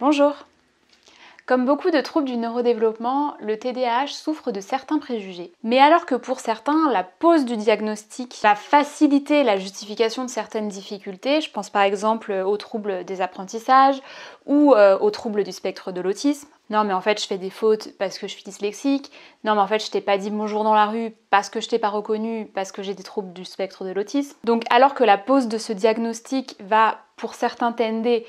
Bonjour Comme beaucoup de troubles du neurodéveloppement, le TDAH souffre de certains préjugés. Mais alors que pour certains, la pose du diagnostic va faciliter la justification de certaines difficultés, je pense par exemple aux troubles des apprentissages ou euh, aux troubles du spectre de l'autisme, non mais en fait je fais des fautes parce que je suis dyslexique, non mais en fait je t'ai pas dit bonjour dans la rue parce que je t'ai pas reconnu, parce que j'ai des troubles du spectre de l'autisme. Donc alors que la pose de ce diagnostic va pour certains TND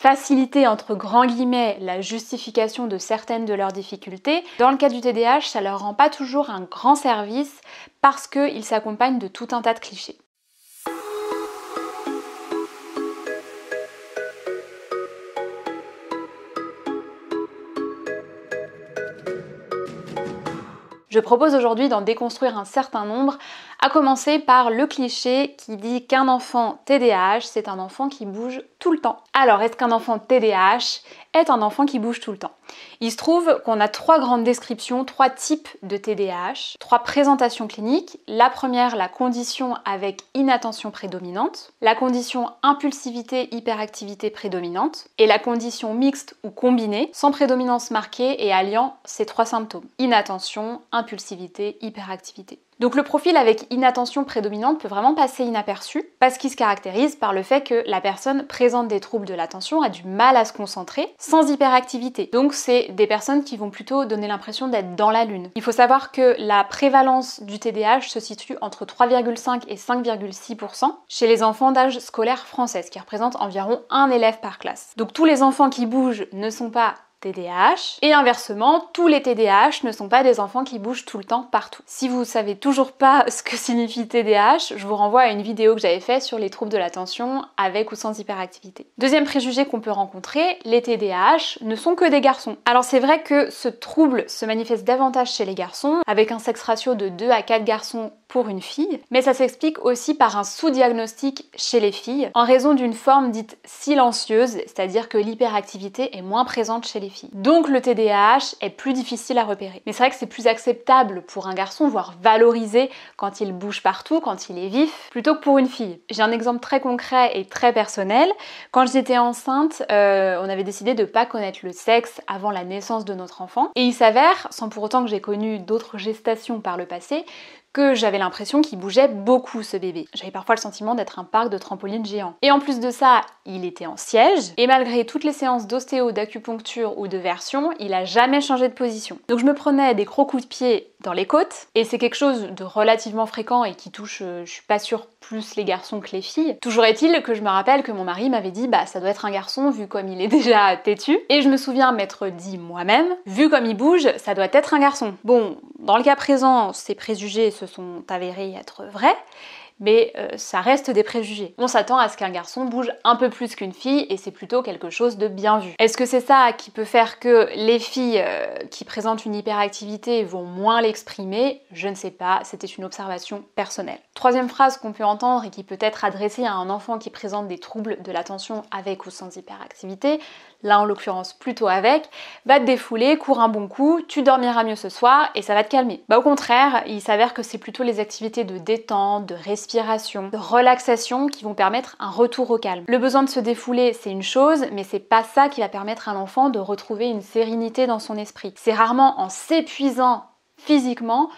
faciliter entre grands guillemets la justification de certaines de leurs difficultés, dans le cas du TDAH, ça leur rend pas toujours un grand service parce qu'ils s'accompagne de tout un tas de clichés. Je propose aujourd'hui d'en déconstruire un certain nombre à commencer par le cliché qui dit qu'un enfant TDAH, c'est un enfant qui bouge tout le temps. Alors, est-ce qu'un enfant TDAH est un enfant qui bouge tout le temps Il se trouve qu'on a trois grandes descriptions, trois types de TDAH, trois présentations cliniques. La première, la condition avec inattention prédominante, la condition impulsivité hyperactivité prédominante et la condition mixte ou combinée sans prédominance marquée et alliant ces trois symptômes. Inattention, impulsivité, hyperactivité. Donc le profil avec inattention prédominante peut vraiment passer inaperçu parce qu'il se caractérise par le fait que la personne présente des troubles de l'attention, a du mal à se concentrer, sans hyperactivité. Donc c'est des personnes qui vont plutôt donner l'impression d'être dans la lune. Il faut savoir que la prévalence du TDAH se situe entre 3,5 et 5,6% chez les enfants d'âge scolaire français, ce qui représente environ un élève par classe. Donc tous les enfants qui bougent ne sont pas TDAH. Et inversement, tous les TDAH ne sont pas des enfants qui bougent tout le temps partout. Si vous savez toujours pas ce que signifie TDAH, je vous renvoie à une vidéo que j'avais faite sur les troubles de l'attention avec ou sans hyperactivité. Deuxième préjugé qu'on peut rencontrer, les TDAH ne sont que des garçons. Alors c'est vrai que ce trouble se manifeste davantage chez les garçons, avec un sexe ratio de 2 à 4 garçons pour une fille, mais ça s'explique aussi par un sous-diagnostic chez les filles en raison d'une forme dite silencieuse, c'est-à-dire que l'hyperactivité est moins présente chez les filles. Donc le TDAH est plus difficile à repérer. Mais c'est vrai que c'est plus acceptable pour un garçon, voire valorisé quand il bouge partout, quand il est vif, plutôt que pour une fille. J'ai un exemple très concret et très personnel. Quand j'étais enceinte, euh, on avait décidé de ne pas connaître le sexe avant la naissance de notre enfant. Et il s'avère, sans pour autant que j'ai connu d'autres gestations par le passé, que j'avais l'impression qu'il bougeait beaucoup ce bébé. J'avais parfois le sentiment d'être un parc de trampoline géant. Et en plus de ça, il était en siège et malgré toutes les séances d'ostéo, d'acupuncture ou de version, il a jamais changé de position. Donc je me prenais des gros coups de pied dans les côtes. Et c'est quelque chose de relativement fréquent et qui touche, euh, je suis pas sûre, plus les garçons que les filles. Toujours est-il que je me rappelle que mon mari m'avait dit bah ça doit être un garçon vu comme il est déjà têtu. Et je me souviens m'être dit moi-même, vu comme il bouge, ça doit être un garçon. Bon, dans le cas présent, ces préjugés se sont avérés être vrais mais euh, ça reste des préjugés. On s'attend à ce qu'un garçon bouge un peu plus qu'une fille et c'est plutôt quelque chose de bien vu. Est-ce que c'est ça qui peut faire que les filles euh, qui présentent une hyperactivité vont moins l'exprimer Je ne sais pas, c'était une observation personnelle. Troisième phrase qu'on peut entendre et qui peut être adressée à un enfant qui présente des troubles de l'attention avec ou sans hyperactivité, là en l'occurrence plutôt avec, va te défouler, cours un bon coup, tu dormiras mieux ce soir et ça va te calmer. Bah au contraire, il s'avère que c'est plutôt les activités de détente, de respiration, de relaxation qui vont permettre un retour au calme. Le besoin de se défouler, c'est une chose, mais c'est pas ça qui va permettre à l'enfant de retrouver une sérénité dans son esprit. C'est rarement en s'épuisant physiquement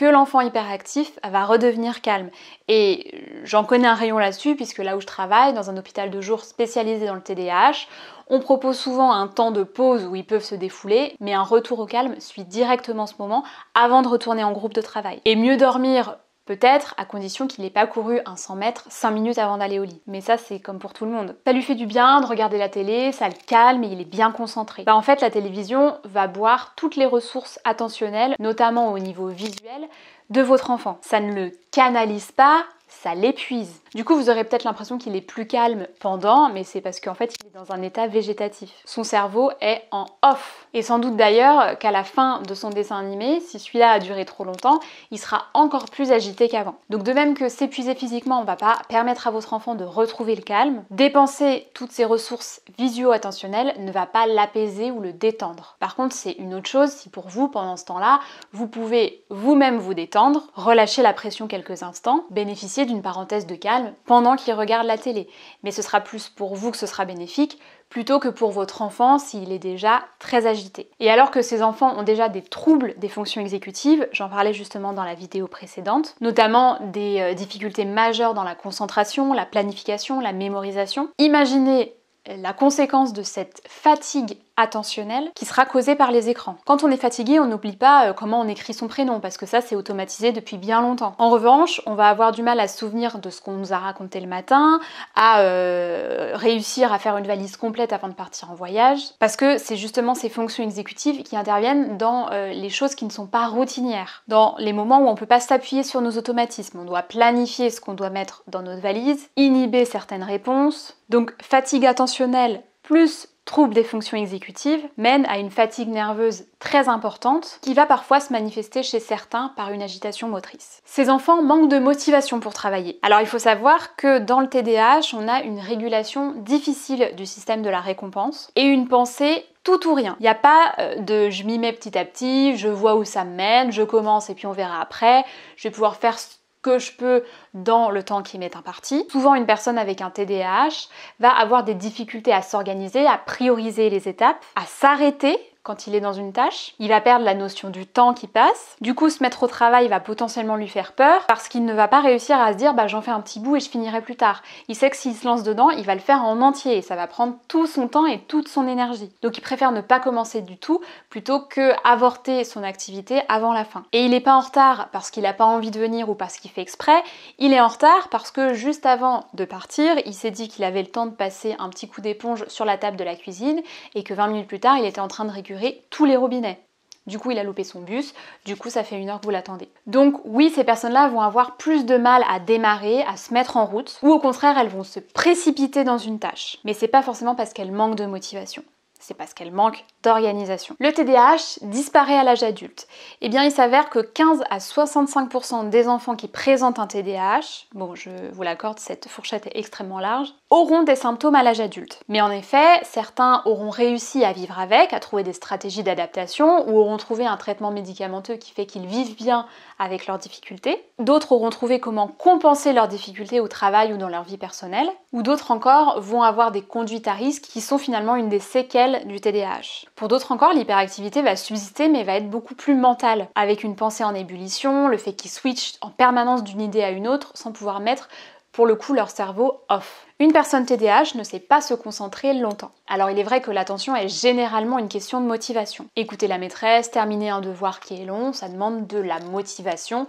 que l'enfant hyperactif va redevenir calme. Et j'en connais un rayon là-dessus, puisque là où je travaille, dans un hôpital de jour spécialisé dans le TDAH, on propose souvent un temps de pause où ils peuvent se défouler, mais un retour au calme suit directement ce moment avant de retourner en groupe de travail. Et mieux dormir Peut-être à condition qu'il n'ait pas couru un 100 mètres 5 minutes avant d'aller au lit. Mais ça, c'est comme pour tout le monde. Ça lui fait du bien de regarder la télé, ça le calme et il est bien concentré. Bah, en fait, la télévision va boire toutes les ressources attentionnelles, notamment au niveau visuel, de votre enfant. Ça ne le canalise pas, ça l'épuise. Du coup, vous aurez peut-être l'impression qu'il est plus calme pendant, mais c'est parce qu'en fait, il est dans un état végétatif. Son cerveau est en off. Et sans doute d'ailleurs qu'à la fin de son dessin animé, si celui-là a duré trop longtemps, il sera encore plus agité qu'avant. Donc de même que s'épuiser physiquement, on va pas permettre à votre enfant de retrouver le calme, dépenser toutes ses ressources visuo-attentionnelles ne va pas l'apaiser ou le détendre. Par contre, c'est une autre chose si pour vous, pendant ce temps-là, vous pouvez vous-même vous détendre, relâcher la pression quelques instants, bénéficier d'une parenthèse de calme pendant qu'il regarde la télé. Mais ce sera plus pour vous que ce sera bénéfique plutôt que pour votre enfant s'il est déjà très agité. Et alors que ces enfants ont déjà des troubles des fonctions exécutives, j'en parlais justement dans la vidéo précédente, notamment des euh, difficultés majeures dans la concentration, la planification, la mémorisation, imaginez la conséquence de cette fatigue attentionnelle qui sera causée par les écrans. Quand on est fatigué, on n'oublie pas euh, comment on écrit son prénom parce que ça c'est automatisé depuis bien longtemps. En revanche, on va avoir du mal à se souvenir de ce qu'on nous a raconté le matin, à euh, réussir à faire une valise complète avant de partir en voyage parce que c'est justement ces fonctions exécutives qui interviennent dans euh, les choses qui ne sont pas routinières, dans les moments où on ne peut pas s'appuyer sur nos automatismes, on doit planifier ce qu'on doit mettre dans notre valise, inhiber certaines réponses. Donc fatigue attentionnelle plus troubles des fonctions exécutives mènent à une fatigue nerveuse très importante qui va parfois se manifester chez certains par une agitation motrice. Ces enfants manquent de motivation pour travailler. Alors il faut savoir que dans le TDAH, on a une régulation difficile du système de la récompense et une pensée tout ou rien. Il n'y a pas euh, de je m'y mets petit à petit, je vois où ça me mène, je commence et puis on verra après, je vais pouvoir faire que je peux dans le temps qui m'est imparti. Souvent, une personne avec un TDAH va avoir des difficultés à s'organiser, à prioriser les étapes, à s'arrêter quand il est dans une tâche. Il va perdre la notion du temps qui passe. Du coup, se mettre au travail va potentiellement lui faire peur parce qu'il ne va pas réussir à se dire bah j'en fais un petit bout et je finirai plus tard. Il sait que s'il se lance dedans, il va le faire en entier et ça va prendre tout son temps et toute son énergie. Donc il préfère ne pas commencer du tout plutôt que avorter son activité avant la fin. Et il n'est pas en retard parce qu'il n'a pas envie de venir ou parce qu'il fait exprès. Il est en retard parce que juste avant de partir, il s'est dit qu'il avait le temps de passer un petit coup d'éponge sur la table de la cuisine et que 20 minutes plus tard, il était en train de récupérer tous les robinets. Du coup, il a loupé son bus, du coup, ça fait une heure que vous l'attendez. Donc oui, ces personnes-là vont avoir plus de mal à démarrer, à se mettre en route, ou au contraire, elles vont se précipiter dans une tâche. Mais c'est pas forcément parce qu'elles manquent de motivation c'est parce qu'elles manquent d'organisation. Le TDAH disparaît à l'âge adulte. Eh bien, il s'avère que 15 à 65% des enfants qui présentent un TDAH, bon, je vous l'accorde, cette fourchette est extrêmement large, auront des symptômes à l'âge adulte. Mais en effet, certains auront réussi à vivre avec, à trouver des stratégies d'adaptation ou auront trouvé un traitement médicamenteux qui fait qu'ils vivent bien avec leurs difficultés. D'autres auront trouvé comment compenser leurs difficultés au travail ou dans leur vie personnelle. Ou d'autres encore vont avoir des conduites à risque qui sont finalement une des séquelles du TDAH. Pour d'autres encore, l'hyperactivité va subsister mais va être beaucoup plus mentale, avec une pensée en ébullition, le fait qu'ils switchent en permanence d'une idée à une autre sans pouvoir mettre pour le coup leur cerveau off. Une personne TDAH ne sait pas se concentrer longtemps. Alors il est vrai que l'attention est généralement une question de motivation. Écouter la maîtresse, terminer un devoir qui est long, ça demande de la motivation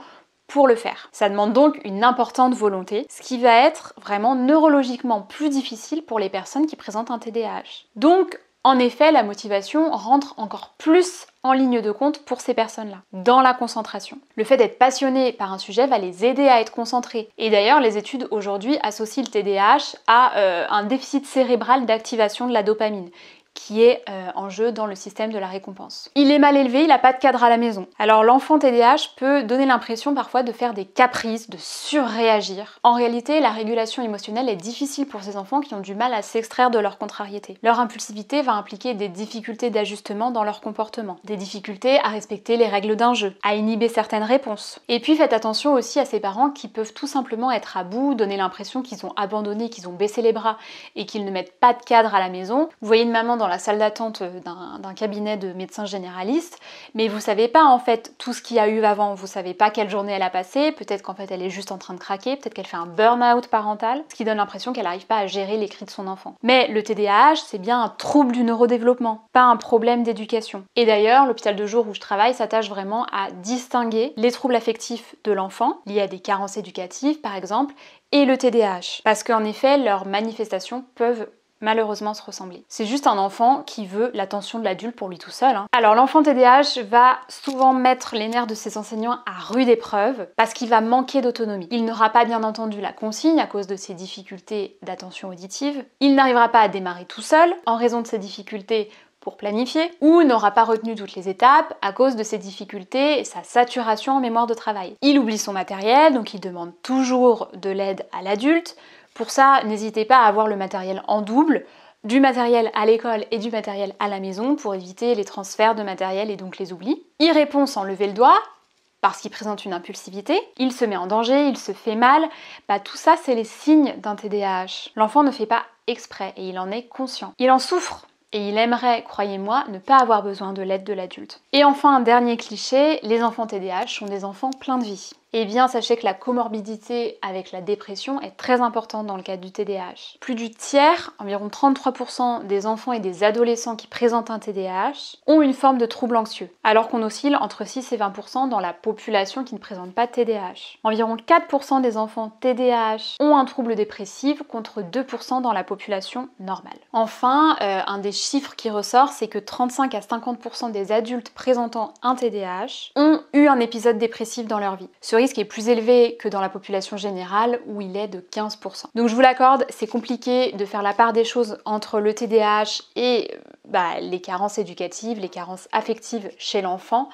pour le faire. Ça demande donc une importante volonté, ce qui va être vraiment neurologiquement plus difficile pour les personnes qui présentent un TDAH. Donc en effet, la motivation rentre encore plus en ligne de compte pour ces personnes-là, dans la concentration. Le fait d'être passionné par un sujet va les aider à être concentrés. Et d'ailleurs, les études aujourd'hui associent le TDAH à euh, un déficit cérébral d'activation de la dopamine, qui est euh, en jeu dans le système de la récompense. Il est mal élevé, il n'a pas de cadre à la maison. Alors l'enfant TDAH peut donner l'impression parfois de faire des caprices, de surréagir. En réalité, la régulation émotionnelle est difficile pour ces enfants qui ont du mal à s'extraire de leur contrariété. Leur impulsivité va impliquer des difficultés d'ajustement dans leur comportement, des difficultés à respecter les règles d'un jeu, à inhiber certaines réponses. Et puis faites attention aussi à ces parents qui peuvent tout simplement être à bout, donner l'impression qu'ils ont abandonné, qu'ils ont baissé les bras et qu'ils ne mettent pas de cadre à la maison. Vous voyez une maman dans la salle d'attente euh, d'un cabinet de médecins généralistes, mais vous savez pas en fait tout ce qu'il y a eu avant, vous savez pas quelle journée elle a passé, peut-être qu'en fait elle est juste en train de craquer, peut-être qu'elle fait un burn-out parental, ce qui donne l'impression qu'elle n'arrive pas à gérer les cris de son enfant. Mais le TDAH, c'est bien un trouble du neurodéveloppement, pas un problème d'éducation. Et d'ailleurs, l'hôpital de jour où je travaille s'attache vraiment à distinguer les troubles affectifs de l'enfant, liés à des carences éducatives par exemple, et le TDAH, parce qu'en effet, leurs manifestations peuvent malheureusement se ressembler. C'est juste un enfant qui veut l'attention de l'adulte pour lui tout seul. Hein. Alors l'enfant TDAH va souvent mettre les nerfs de ses enseignants à rude épreuve parce qu'il va manquer d'autonomie. Il n'aura pas bien entendu la consigne à cause de ses difficultés d'attention auditive. Il n'arrivera pas à démarrer tout seul en raison de ses difficultés pour planifier, ou n'aura pas retenu toutes les étapes à cause de ses difficultés et sa saturation en mémoire de travail. Il oublie son matériel, donc il demande toujours de l'aide à l'adulte, pour ça, n'hésitez pas à avoir le matériel en double, du matériel à l'école et du matériel à la maison pour éviter les transferts de matériel et donc les oublis. Il répond sans lever le doigt, parce qu'il présente une impulsivité, il se met en danger, il se fait mal, bah tout ça c'est les signes d'un TDAH. L'enfant ne fait pas exprès et il en est conscient. Il en souffre et il aimerait, croyez-moi, ne pas avoir besoin de l'aide de l'adulte. Et enfin, un dernier cliché, les enfants TDAH sont des enfants pleins de vie eh bien sachez que la comorbidité avec la dépression est très importante dans le cas du TDAH. Plus du tiers, environ 33% des enfants et des adolescents qui présentent un TDAH ont une forme de trouble anxieux, alors qu'on oscille entre 6 et 20% dans la population qui ne présente pas de TDAH. Environ 4% des enfants TDAH ont un trouble dépressif contre 2% dans la population normale. Enfin, euh, un des chiffres qui ressort, c'est que 35 à 50% des adultes présentant un TDAH ont eu un épisode dépressif dans leur vie. Ce risque est plus élevé que dans la population générale où il est de 15%. Donc je vous l'accorde, c'est compliqué de faire la part des choses entre le TDAH et euh, bah, les carences éducatives, les carences affectives chez l'enfant.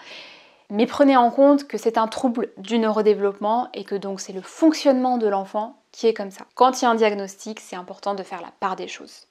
Mais prenez en compte que c'est un trouble du neurodéveloppement et que donc c'est le fonctionnement de l'enfant qui est comme ça. Quand il y a un diagnostic, c'est important de faire la part des choses.